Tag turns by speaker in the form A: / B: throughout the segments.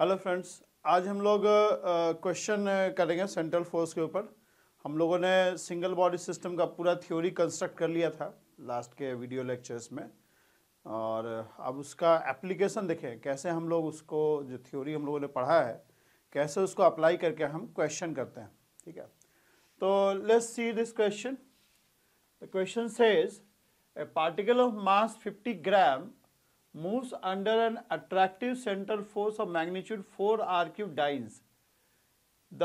A: Hello friends आज हम लोग क्वेश्चन करेंगे सेंट्रल फोर्स के ऊपर हम लोगों ने सिंगल बॉडी सिस्टम का पूरा थ्योरी कंस्ट्रक्ट कर लिया था लास्ट के वीडियो लेक्चर्स में और अब उसका एप्लीकेशन देखें कैसे हम लोग उसको जो थ्योरी हम लोगों ने पढ़ा है कैसे उसको अप्लाई करके हम क्वेश्चन करते हैं ठीक है तो let's see this question the question says a particle of mass 50 gram moves under an attractive central force of magnitude 4 r cube dies the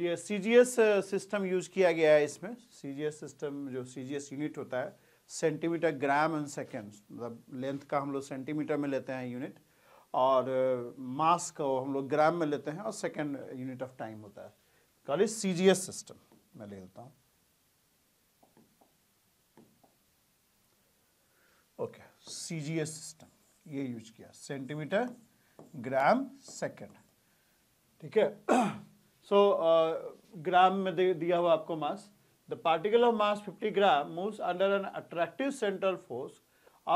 A: ये C G S system use किया गया है इसमें सी जी एस सिस्टम जो सी जी unit होता है centimetre gram and second मतलब length का हम लोग सेंटीमीटर में लेते हैं यूनिट और मास uh, को हम लोग ग्राम में लेते हैं और सेकेंड यूनिट ऑफ टाइम होता है call is C G S system मैं ले लेता हूँ okay C G S system ये यूज किया सेंटीमीटर ग्राम सेकंड ठीक है सो uh, ग्राम में दिया हुआ आपको mass the particle of mass 50 gram moves under an attractive central force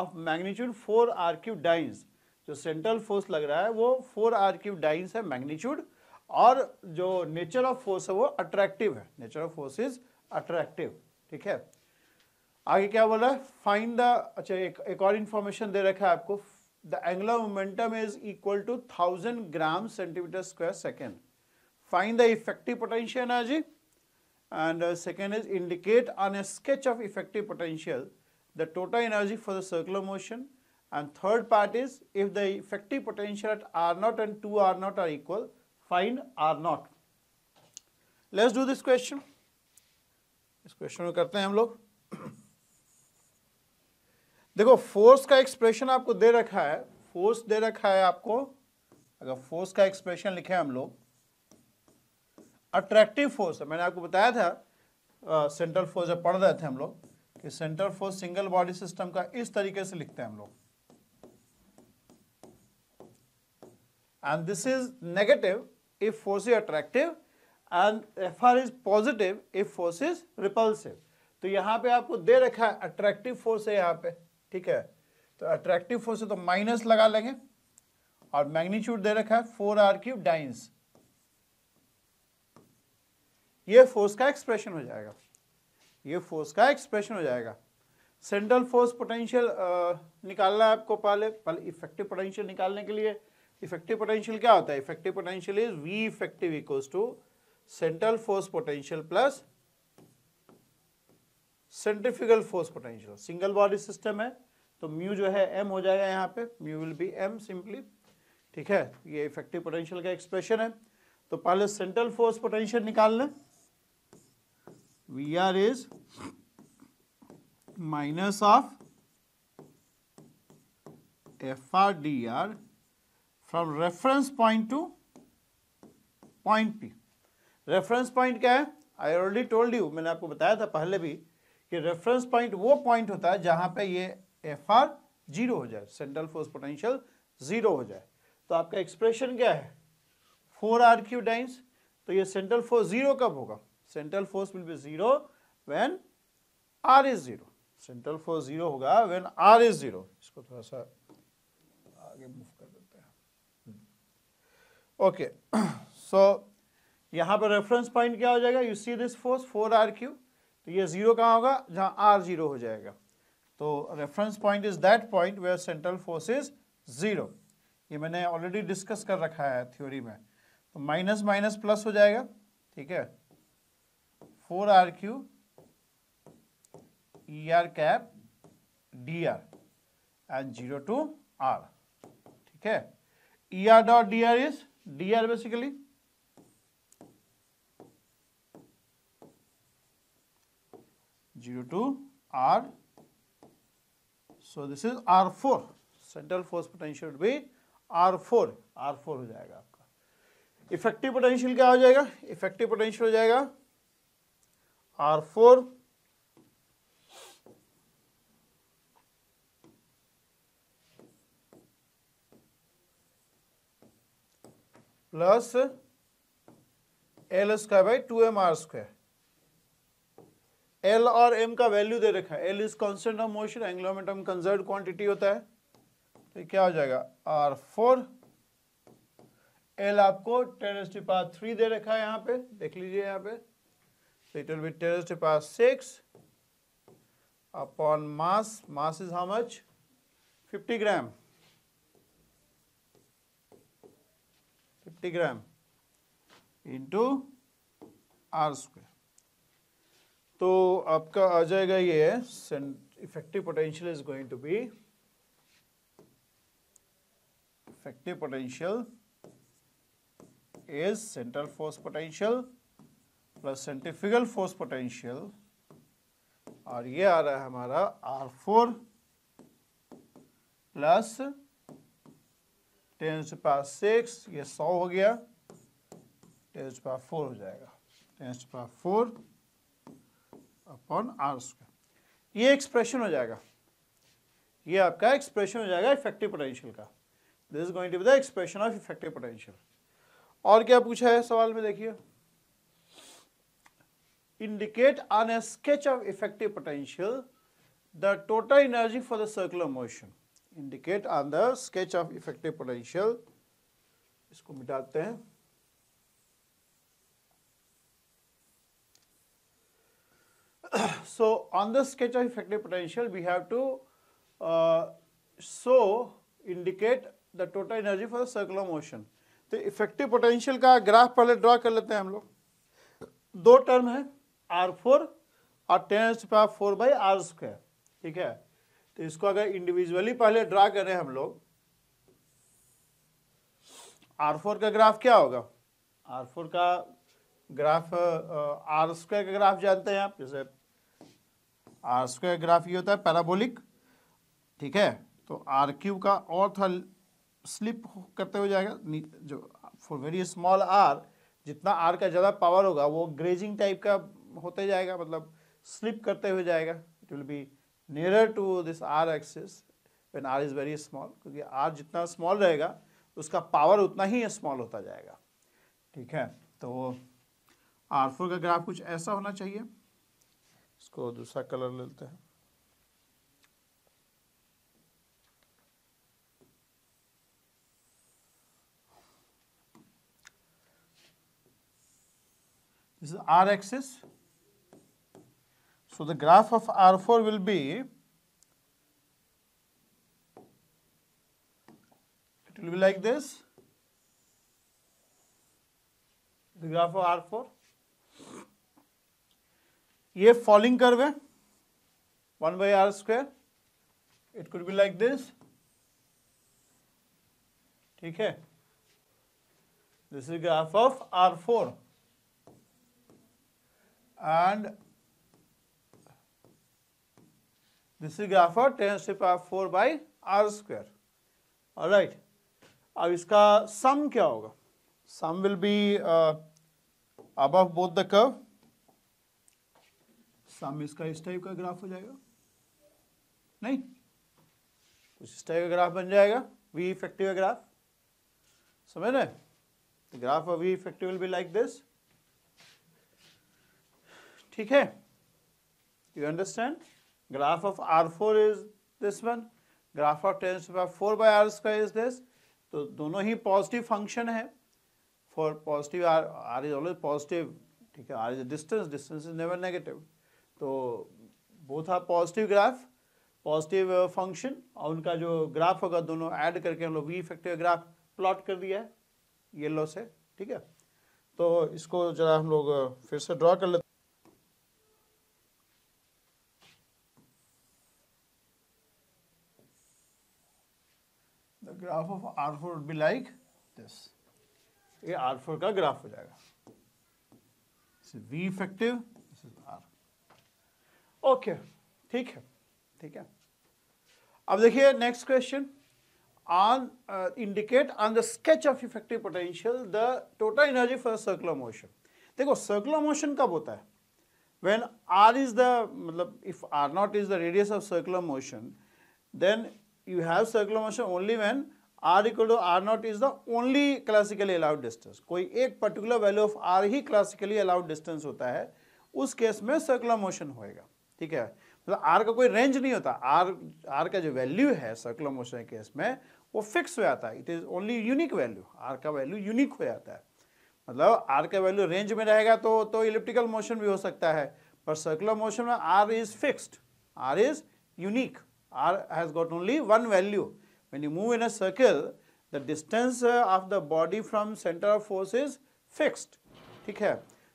A: of magnitude four R cube dynes जो सेंट्रल फोर्स लग रहा है वो फोर आर क्यू डाइंस है मैग्नीट्यूड और जो नेचर ऑफ फोर्स है वो अट्रैक्टिव है nature of force is attractive ठीक है आगे क्या बोला है फाइंड द अच्छा एक, एक और इन्फॉर्मेशन दे रखा है आपको the angular momentum is equal to 1000 grams centimeter square second. Find the effective potential energy and uh, second is indicate on a sketch of effective potential the total energy for the circular motion and third part is if the effective potential at R0 and 2R0 are equal find R0. Let's do this question. Question, question को करते हैं देखो force का expression आपको दे रखा है force दे रखा है आपको अगर फोर्स का एक्सप्रेशन लिखे हम लोग अट्रैक्टिव फोर्स है मैंने आपको बताया था सेंट्रल फोर्स जब पढ़ रहे थे हम लोग कि central force single body system का इस तरीके से लिखते हैं हम लोग this is negative if force is attractive and F R is positive if force is repulsive तो यहां पे आपको दे रखा है अट्रैक्टिव फोर्स है यहाँ पे ठीक है तो अट्रैक्टिव फोर्स है तो माइनस लगा लेंगे और मैग्नीट्यूड दे रखा है फोर आर क्यूब डाइंस ये फोर्स का एक्सप्रेशन हो जाएगा ये फोर्स का एक्सप्रेशन हो जाएगा सेंट्रल फोर्स पोटेंशियल निकालना है आपको पहले पहले इफेक्टिव पोटेंशियल निकालने के लिए इफेक्टिव पोटेंशियल क्या होता है effective potential is V effective equals to central force potential plus centrifugal force potential single body system है तो म्यू जो है एम हो जाएगा यहाँ पे mu will be M simply ठीक है ये इफेक्टिव पोटेंशियल का एक्सप्रेशन है तो पहले सेंट्रल फोर्स पोटेंशियल निकाल लें V R is minus of F R D R from reference point to point P reference point क्या है आई ऑलरेडी टोल्ड यू मैंने आपको बताया था पहले भी कि रेफरेंस पॉइंट वो पॉइंट होता है जहां पे ये एफ आर जीरो हो जाए सेंट्रल फोर्स पोटेंशियल जीरो हो जाए तो आपका एक्सप्रेशन क्या है फोर आर क्यू टाइम्स तो ये सेंट्रल फोर्स जीरो कब होगा central force will be zero when R is zero central force zero होगा व्हेन आर इज जीरो इसको थोड़ा सा आगे मूव कर देते हैं ओके सो यहां पर रेफरेंस पॉइंट क्या हो जाएगा you see this force four R cube तो ये ज़ीरो कहाँ होगा जहाँ आर ज़ीरो हो जाएगा तो reference point is that point where central force is zero ये मैंने ऑलरेडी डिस्कस कर रखा है थ्योरी में तो माइनस माइनस प्लस हो जाएगा ठीक है four R cube E R cap D R and zero to R ठीक है E R dot D R is D R basically 0 to R. So this is R four. Central force potential would be R four. R four हो जाएगा आपका Effective potential क्या हो जाएगा Effective potential हो जाएगा R four. Plus L square by two M R square L और M का वैल्यू दे रखा है L is constant of motion angular momentum conserve quantity होता है तो क्या हो जाएगा आर फोर एल आपको टेरस टू पार थ्री दे रखा है यहां पे देख लीजिए यहां पे it will be be terrace to power 6 upon mass mass is how much fifty gram 50 gram into r square तो आपका आ जाएगा ये effective potential is going to be effective potential is central force potential plus centrifugal force potential और ये आ रहा है हमारा आर फोर प्लस टेन से पास सिक्स ये सौ हो गया टेन से पास फोर हो जाएगा टेन से पास फोर अपॉन आर स्क्वायर ये एक्सप्रेशन हो जाएगा ये आपका एक्सप्रेशन हो जाएगा इफेक्टिव पोटेंशियल का this is going to be the expression of effective potential और क्या पूछा है सवाल में देखिए indicate on a sketch of effective potential the total energy for the circular motion indicate on the sketch of effective potential इसको मिटाते हैं so on the sketch of effective potential we have to uh, so indicate the total energy for the circular motion तो effective potential का graph पहले draw कर लेते हैं हम लोग दो टर्म है आर फोर और ten power four by R square ठीक है तो इसको अगर इंडिविजुअली पहले ड्रा करें हम लोग आर फोर का ग्राफ क्या होगा आर फोर का ग्राफ आर स्क्वायर का ग्राफ जानते हैं आप जैसे आर स्क्वायर ग्राफ ये होता है पैराबोलिक ठीक है तो आर क्यू का और था स्लिप करते हुए जाएगा जो फॉर वेरी स्मॉल आर जितना आर का ज़्यादा पावर होगा वो ग्रेजिंग टाइप का होते जाएगा मतलब स्लिप करते हुए जाएगा it will be nearer to this R axis when R is very small क्योंकि आर जितना स्मॉल रहेगा उसका पावर उतना ही स्मॉल होता जाएगा ठीक है तो आर फोर का ग्राफ कुछ ऐसा होना चाहिए इसको दूसरा कलर ले लेते हैं this is R axis so the graph of R four will be it will be like this the graph of R four ये फॉलिंग कर्व है one by R square it could be like this ठीक है this is graph of R four and this is graph of ten step of four by R square और right अब इसका sum क्या होगा sum will be above both the curve सामने इसका इस टाइप का ग्राफ हो जाएगा नहीं कुछ इस टाइप का ग्राफ बन जाएगा वी इफेक्टिव ग्राफ समझ रहे graph of V effective will be like this ठीक है you understand graph of R four is this one graph of ten square four by R square is this तो दोनों ही positive function है for positive R R is always positive ठीक है R is distance distance is never negative तो वो था positive graph positive function और उनका जो ग्राफ होगा दोनों ऐड करके हम लोग वी इफेक्टिव ग्राफ प्लॉट कर दिया है येलो से ठीक है तो इसको जरा हम लोग uh, फिर से ड्रॉ कर लेते graph of R four be like this ये आर फोर का ग्राफ हो जाएगा V effective this is R okay ठीक है ठीक है अब देखिए next question on indicate on the sketch of effective potential the total energy for circular motion देखो सर्कुलर मोशन कब होता है व्हेन आर इज द मतलब if R not is the radius of circular motion then you have circular motion only when R equal to R not is the only classically allowed distance कोई एक particular value of R ही classically allowed distance होता है उस case में circular motion होएगा ठीक है मतलब आर का कोई रेंज नहीं होता आर आर का जो वैल्यू है सर्कुलर मोशन के केस में वो फिक्स हो जाता है it is only unique value R का वैल्यू यूनिक हो जाता है मतलब आर का वैल्यू रेंज में रहेगा तो तो इलेप्टिकल मोशन भी हो सकता है पर सर्कुलर मोशन में R is fixed R is unique R has got only one value when you move in a circle the distance of the body from centre of force is fix ठीक है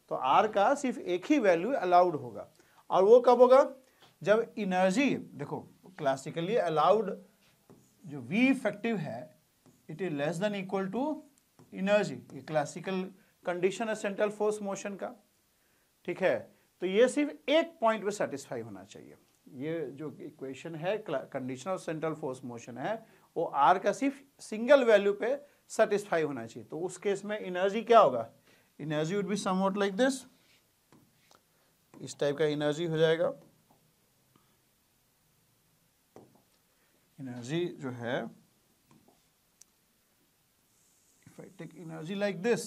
A: तो are का सिर्फ एक ही value allowed होगा और वो कब होगा जब इनर्जी देखो क्लासिकली अलाउड जो वी इफेक्टिव है it is less than equal to energy ये क्लासिकल कंडीशन है सेंट्रल फोर्स मोशन का ठीक है तो ये सिर्फ एक पॉइंट पे सेटिस्फाई होना चाहिए ये जो इक्वेशन है condition of central force motion है वो आर का सिर्फ सिंगल वैल्यू पे सेटिस्फाई होना चाहिए तो उस केस में इनर्जी क्या होगा energy would be somewhat like this इस टाइप का एनर्जी हो जाएगा एनर्जी जो है if I take energy like this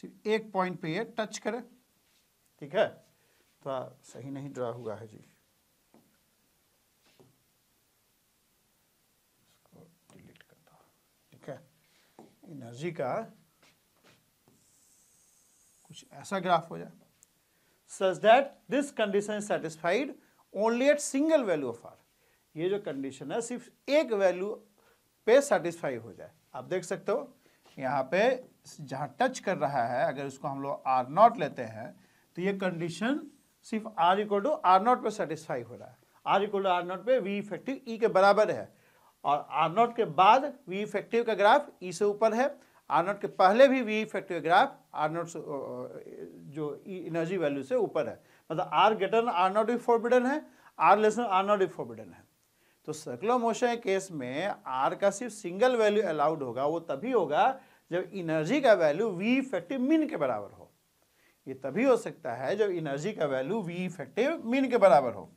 A: सिर्फ एक पॉइंट पे ये टच करे ठीक है तो सही नहीं ड्रा हुआ है जी डिलीट करता ठीक है एनर्जी का कुछ ऐसा ग्राफ हो जाए such that this condition is satisfied only at single value of R ये जो कंडीशन है सिर्फ एक वैल्यू पे सेटिस्फाई हो जाए आप देख सकते हो यहाँ पे जहाँ टच कर रहा है अगर उसको हम लोग आर नॉट लेते हैं तो ये कंडीशन सिर्फ R equal to R not पे सेटिस्फाई हो रहा है R equal to R not पे वी इफेक्टिव ई के बराबर है और आर नॉट के बाद वी इफेक्टिव का ग्राफ ई e से ऊपर है आर नॉट के पहले भी V factor graph R not जो एनर्जी e वैल्यू से ऊपर है मतलब आर ग्रेटर आर नॉट भी फॉरबिडन है आर लेस आर नॉट भी फॉरबिडन है तो सर्कुलर मोशन केस में आर का सिर्फ सिंगल वैल्यू अलाउड होगा वो तभी होगा जब इनर्जी का वैल्यू वी इफेक्टिव मीन के बराबर हो ये तभी हो सकता है जब इनर्जी का वैल्यू वी इफेक्टिव मीन के बराबर हो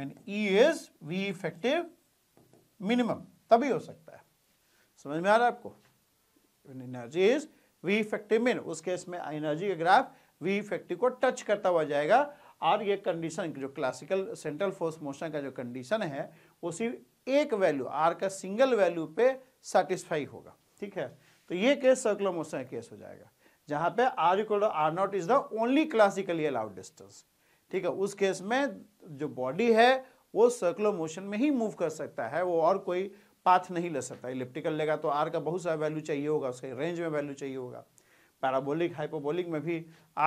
A: when E is V effective minimum तभी हो सकता है समझ में आ रहा है आपको energy is V effective mean उस केस में एनर्जी का ग्राफ वी इफेक्टिव को टच करता हुआ जाएगा और ये कंडीशन जो क्लासिकल सेंट्रल फोर्स मोशन का जो कंडीशन है वो सिर्फ एक वैल्यू आर का सिंगल वैल्यू पे सेटिस्फाई होगा ठीक है तो ये केस सर्कुलर मोशन केस हो जाएगा जहाँ पे R equal to R not is the only classically allowed distance ठीक है उस केस में जो बॉडी है वो सर्कुलर मोशन में ही मूव कर सकता है वो और कोई पाथ नहीं ले सकता इलिप्टिकल लेगा तो आर का बहुत सारा वैल्यू चाहिए होगा उसके रेंज में वैल्यू चाहिए होगा पैराबोलिक हाइपोबोलिक में भी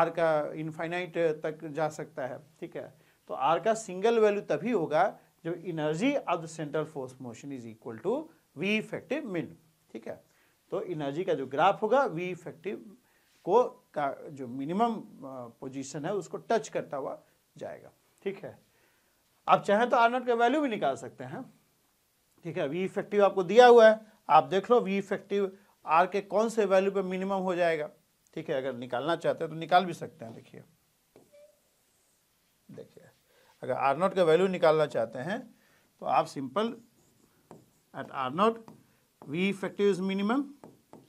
A: आर का इनफाइनाइट तक जा सकता है ठीक है तो आर का सिंगल वैल्यू तभी होगा जब energy of the central force motion is equal to V effective min ठीक है तो इनर्जी का जो ग्राफ होगा वी इफेक्टिव को का जो मिनिमम पोजीशन है उसको टच करता हुआ जाएगा ठीक है आप चाहें तो आर नॉट का वैल्यू भी निकाल सकते हैं ठीक है वी इफेक्टिव आपको दिया हुआ है आप देख लो वी इफेक्टिव आर के कौन से वैल्यू पे मिनिमम हो जाएगा ठीक है अगर निकालना चाहते हैं तो निकाल भी सकते हैं देखिए देखिए अगर आर नॉट का वैल्यू निकालना चाहते हैं तो आप simple at R not V effective is minimum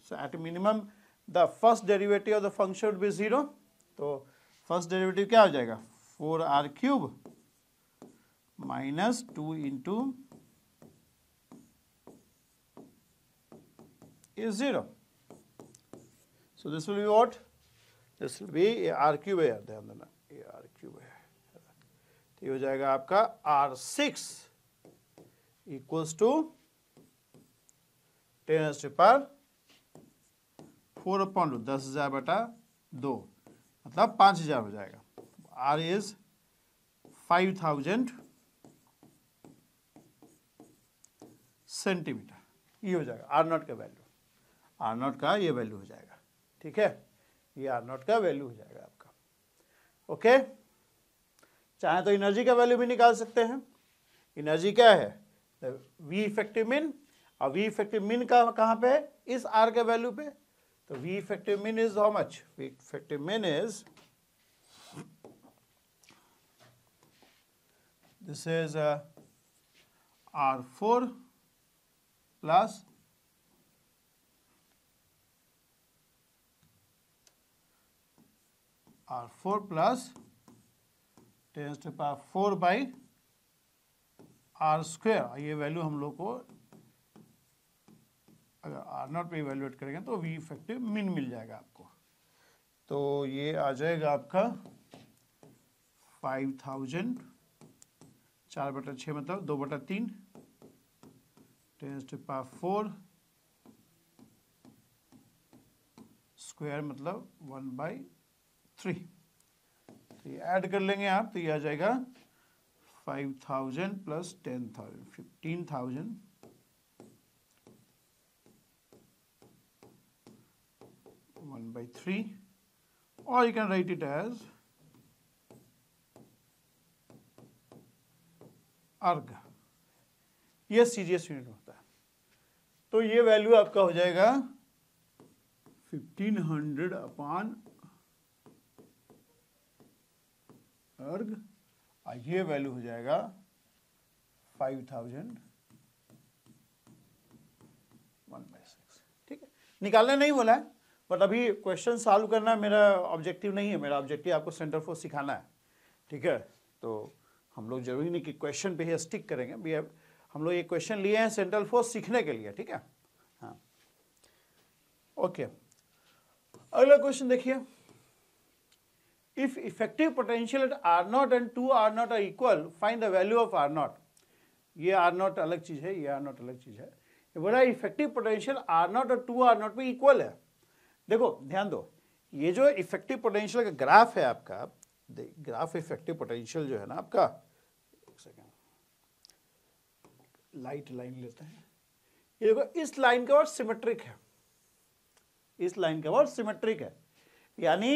A: so at minimum the first derivative of the function would be zero तो फर्स्ट डेरिवेटिव क्या हो जाएगा four R cube minus two into is 0. So this will be what? This will be R cube है ध्यान देना ये are cube है तो ये हो जाएगा आपका R six equals to ten S per four upon two दस हजार बटा दो मतलब पाँच हजार हो जाएगा R is five thousand centimetre ये हो जाएगा आर नॉट का वैल्यू आर नॉट का ये वैल्यू हो जाएगा ठीक है ये आर नॉट का वैल्यू हो जाएगा आपका ओके चाहे तो एनर्जी का वैल्यू भी निकाल सकते हैं एनर्जी क्या है वी इफेक्टिव मिन और वी इफेक्टिव मिन का कहाँ पे इस आर के वैल्यू पे तो V effective min is how much V effective min is this is R four plus और four plus tens to power four by R square ये वैल्यू हम लोग को अगर आर नॉट पे इवेल्युएट करेंगे तो वी इफेक्टिव मिन मिल जाएगा आपको तो ये आ जाएगा आपका फाइव थाउजेंड चार बटा छ मतलब दो बटा तीन tens to power four square मतलब वन बाई थ्री तो ये ऐड कर लेंगे आप तो ये आ जाएगा five thousand plus ten thousand fifteen thousand one by three और you can write it as erg ये सीजीएस यूनिट होता है तो ये वैल्यू आपका हो जाएगा फिफ्टीन हंड्रेड अपॉन अर्ग और ये वैल्यू हो जाएगा five thousand one by six ठीक है निकालना नहीं बोला है बट अभी क्वेश्चन सॉल्व करना मेरा ऑब्जेक्टिव नहीं है मेरा ऑब्जेक्टिव आपको सेंटर फोर्स सिखाना है ठीक है तो हम लोग जरूरी नहीं कि क्वेश्चन पे ही स्टिक करेंगे भी हम लोग ये क्वेश्चन लिए हैं सेंट्रल फोर्स सीखने के लिए ठीक है हाँ ओके अगला क्वेश्चन देखिए If effective potential at R0 and 2 R0 are equal, find the value of R0. ये R0 अलग चीज़ है ये R0 अलग चीज़ है बोला इफेक्टिव पोटेंशियल आर नॉट और टू आर नॉट में इक्वल है देखो ध्यान दो ये जो इफेक्टिव पोटेंशियल का ग्राफ है आपका ग्राफ इफेक्टिव पोटेंशियल जो है ना आपका एक सेकेंड लाइट लाइन लेते हैं ये देखो इस लाइन का वर्ड सिमेट्रिक है इस लाइन का वर्ड सिमेट्रिक है यानी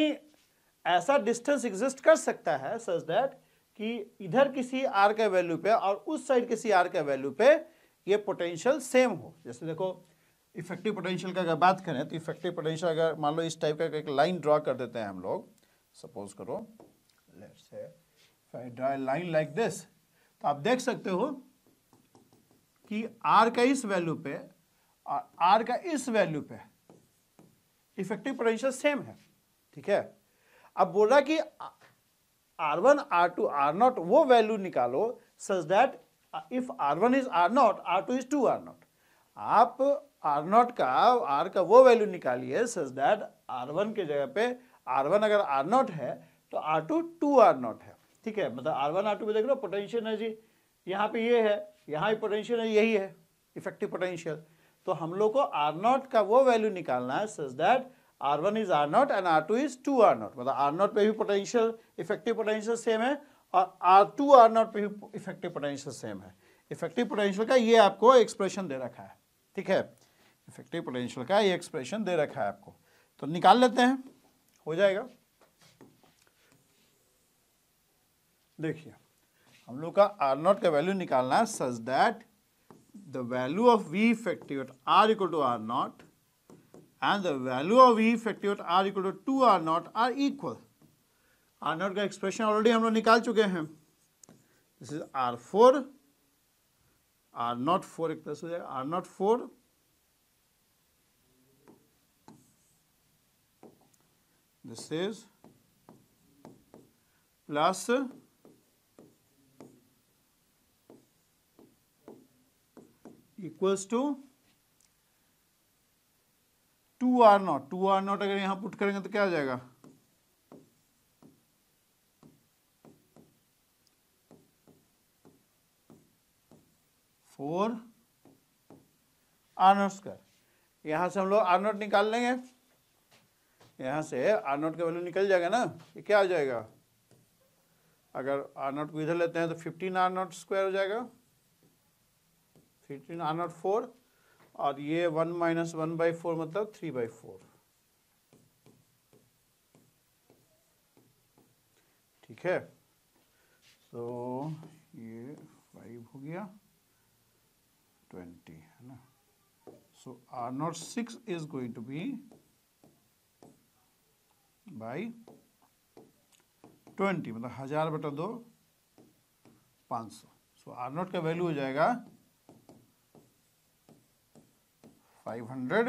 A: ऐसा डिस्टेंस एग्जिस्ट कर सकता है सच दैट कि इधर किसी आर के वैल्यू पे और उस साइड किसी आर के वैल्यू पे ये पोटेंशियल सेम हो जैसे देखो इफेक्टिव पोटेंशियल का अगर बात करें तो इफेक्टिव पोटेंशियल अगर मान लो इस टाइप का एक लाइन ड्रॉ कर देते हैं हम लोग सपोज करो let's say if I draw line like this तो आप देख सकते हो कि आर का इस वैल्यू पे और आर का इस वैल्यू पे इफेक्टिव पोटेंशियल सेम है ठीक है अब बोल रहा कि R one R two R not वो वैल्यू निकालो such that if R one is R not R two is two R not आप आर नॉट का आर का वो वैल्यू निकालिए सच दैट आर वन के जगह पे आर वन अगर आर नॉट है तो R two two R not है ठीक है मतलब आर वन आर टू में देख लो पोटेंशियल एनर्जी यहाँ पे ये है यहाँ भी पोटेंशियल एनर्जी यही है इफेक्टिव पोटेंशियल तो हम लोग को आर नॉट का वो वैल्यू निकालना है such that R one is R not and R two is two R not मतलब आर नॉट पे भी पोटेंशियल इफेक्टिव पोटेंशियल सेम है और आर टू आर नॉट पे भी इफेक्टिव पोटेंशियल सेम है इफेक्टिव पोटेंशियल का ये आपको एक्सप्रेशन दे रखा है ठीक है इफेक्टिव पोटेंशियल का ये एक्सप्रेशन दे रखा है आपको तो निकाल लेते हैं हो जाएगा देखिए हम लोग का आर नॉट का वैल्यू निकालना है such that the value of V effective at R equal to R not and the value of E effective R equal to two R not R equal R not का expression already हम लोग निकाल चुके हैं this is R four R not four एक तरह से हो जाएगा R not four this is plus equals to two R not two R not अगर यहां पुट करेंगे तो क्या आ जाएगा फोर आर नॉट स्क्वायर यहां से हम लोग आर नॉट निकाल लेंगे यहां से आर नॉट का वैल्यू निकल जाएगा ना ये क्या हो जाएगा अगर आर नॉट को इधर लेते हैं तो फिफ्टीन आर नॉट स्क्वायर हो जाएगा फिफ्टीन आर नॉट फोर और ये one minus one by four मतलब थ्री बाई फोर ठीक है तो ये फाइव हो गया ट्वेंटी है ना so R not six is going to be by twenty मतलब हजार बटा दो पांच सौ सो आर नॉट का वैल्यू हो जाएगा फाइव हंड्रेड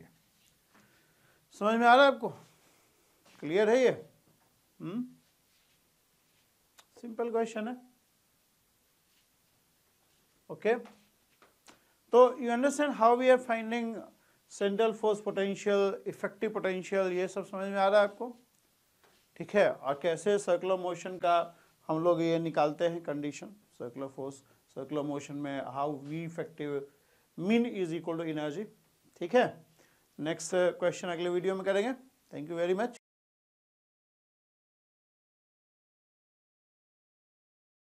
A: ये समझ में आ रहा है आपको क्लियर है ये हम्म सिंपल क्वेश्चन है ओके तो you understand how we are finding central force potential effective potential ये सब समझ में आ रहा है आपको ठीक है और कैसे सर्कुलर मोशन का हम लोग ये निकालते हैं condition circular force circular motion में how V effective mean is equal to energy ठीक है नेक्स्ट क्वेश्चन uh, अगले वीडियो में करेंगे थैंक यू वेरी मच